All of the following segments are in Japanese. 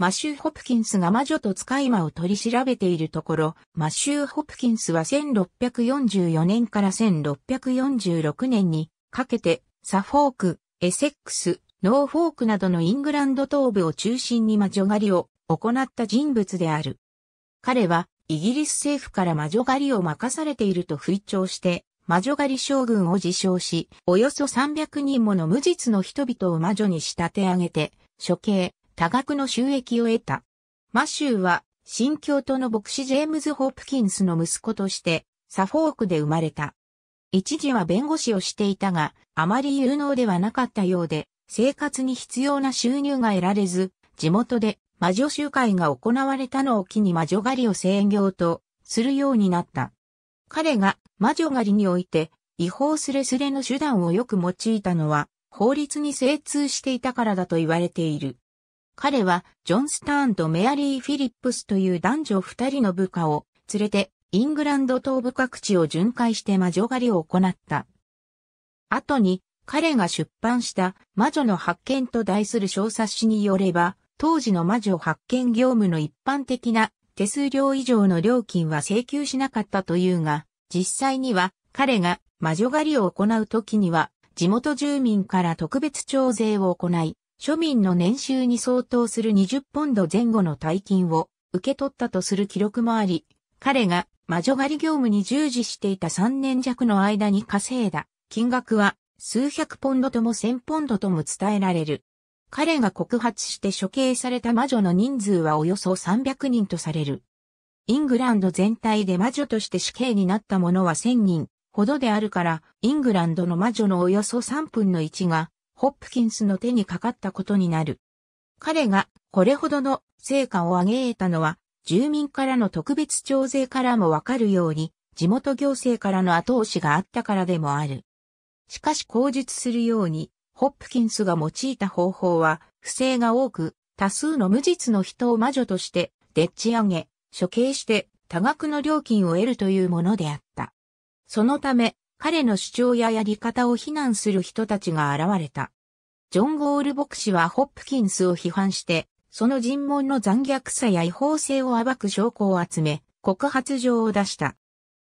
マシュー・ホプキンスが魔女と使い魔を取り調べているところ、マシュー・ホプキンスは1644年から1646年にかけて、サフォーク、エセックス、ノーフォークなどのイングランド東部を中心に魔女狩りを行った人物である。彼は、イギリス政府から魔女狩りを任されていると吹聴して、魔女狩り将軍を自称し、およそ300人もの無実の人々を魔女に仕立て上げて、処刑、多額の収益を得た。マシューは、新教徒の牧師ジェームズ・ホープキンスの息子として、サフォークで生まれた。一時は弁護士をしていたが、あまり有能ではなかったようで、生活に必要な収入が得られず、地元で魔女集会が行われたのを機に魔女狩りを制業とするようになった。彼が魔女狩りにおいて違法すれすれの手段をよく用いたのは法律に精通していたからだと言われている。彼はジョン・スターンとメアリー・フィリップスという男女二人の部下を連れてイングランド東部各地を巡回して魔女狩りを行った。後に彼が出版した魔女の発見と題する小冊子によれば、当時の魔女発見業務の一般的な手数料以上の料金は請求しなかったというが、実際には彼が魔女狩りを行う時には地元住民から特別徴税を行い、庶民の年収に相当する20ポンド前後の大金を受け取ったとする記録もあり、彼が魔女狩り業務に従事していた3年弱の間に稼いだ金額は数百ポンドとも1000ポンドとも伝えられる。彼が告発して処刑された魔女の人数はおよそ300人とされる。イングランド全体で魔女として死刑になった者は1000人ほどであるから、イングランドの魔女のおよそ3分の1がホップキンスの手にかかったことになる。彼がこれほどの成果を上げ得たのは、住民からの特別徴税からもわかるように、地元行政からの後押しがあったからでもある。しかし口述するように、ホップキンスが用いた方法は、不正が多く、多数の無実の人を魔女として、でっち上げ、処刑して、多額の料金を得るというものであった。そのため、彼の主張ややり方を非難する人たちが現れた。ジョン・ゴール牧師はホップキンスを批判して、その尋問の残虐さや違法性を暴く証拠を集め、告発状を出した。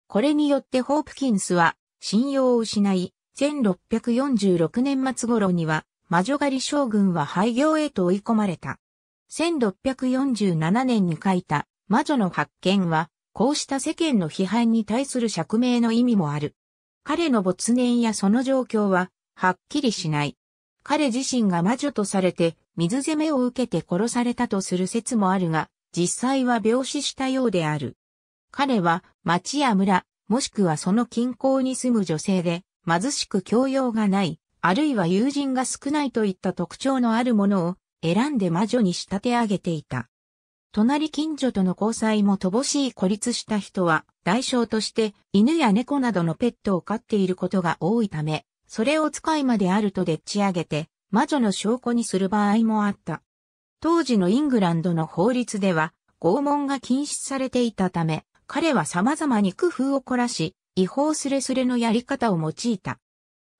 これによってホープキンスは信用を失い、1646年末頃には魔女狩り将軍は廃業へと追い込まれた。1647年に書いた魔女の発見は、こうした世間の批判に対する釈明の意味もある。彼の没年やその状況は、はっきりしない。彼自身が魔女とされて、水攻めを受けて殺されたとする説もあるが、実際は病死したようである。彼は、町や村、もしくはその近郊に住む女性で、貧しく教養がない、あるいは友人が少ないといった特徴のあるものを、選んで魔女に仕立て上げていた。隣近所との交際も乏しい孤立した人は、代償として犬や猫などのペットを飼っていることが多いため、それを使いまであるとでっち上げて、魔女の証拠にする場合もあった。当時のイングランドの法律では、拷問が禁止されていたため、彼は様々に工夫を凝らし、違法すれすれのやり方を用いた。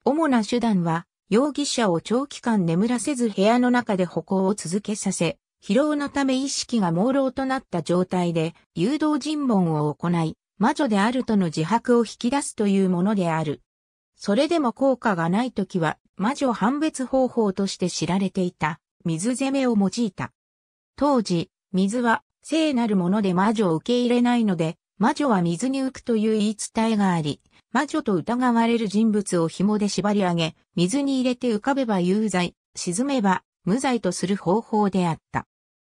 主な手段は、容疑者を長期間眠らせず部屋の中で歩行を続けさせ、疲労のため意識が朦朧となった状態で誘導尋問を行い、魔女であるとの自白を引き出すというものである。それでも効果がないときは魔女判別方法として知られていた水攻めを用いた。当時、水は聖なるもので魔女を受け入れないので、魔女は水に浮くという言い伝えがあり、魔女と疑われる人物を紐で縛り上げ、水に入れて浮かべば有罪、沈めば無罪とする方法であった。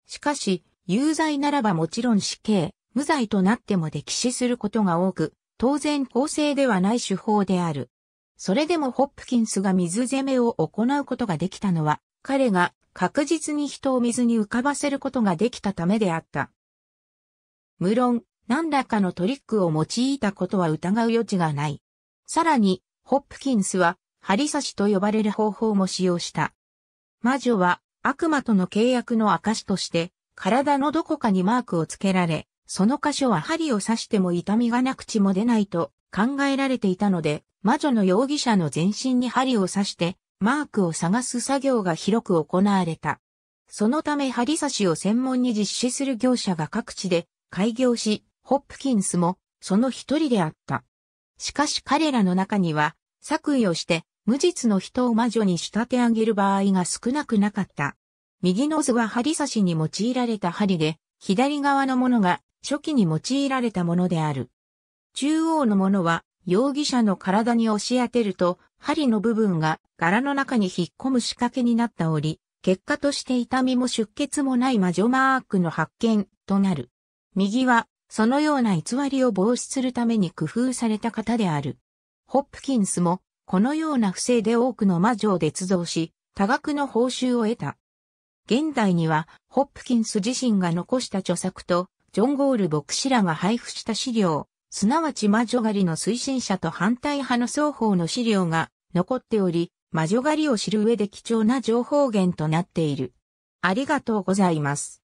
しかし、有罪ならばもちろん死刑、無罪となっても溺死することが多く、当然公正ではない手法である。それでもホップキンスが水攻めを行うことができたのは、彼が確実に人を水に浮かばせることができたためであった。無論、何らかのトリックを用いたことは疑う余地がない。さらに、ホップキンスは、針刺しと呼ばれる方法も使用した。魔女は悪魔との契約の証として、体のどこかにマークをつけられ、その箇所は針を刺しても痛みがなく血も出ないと考えられていたので、魔女の容疑者の全身に針を刺して、マークを探す作業が広く行われた。そのため針刺しを専門に実施する業者が各地で開業し、ホップキンスもその一人であった。しかし彼らの中には、作為をして無実の人を魔女に仕立て上げる場合が少なくなかった。右の図は針刺しに用いられた針で、左側のものが初期に用いられたものである。中央のものは容疑者の体に押し当てると、針の部分が柄の中に引っ込む仕掛けになったおり、結果として痛みも出血もない魔女マークの発見となる。右は、そのような偽りを防止するために工夫された方である。ホップキンスもこのような不正で多くの魔女を捏造し、多額の報酬を得た。現代には、ホップキンス自身が残した著作と、ジョン・ゴール牧師らが配布した資料、すなわち魔女狩りの推進者と反対派の双方の資料が残っており、魔女狩りを知る上で貴重な情報源となっている。ありがとうございます。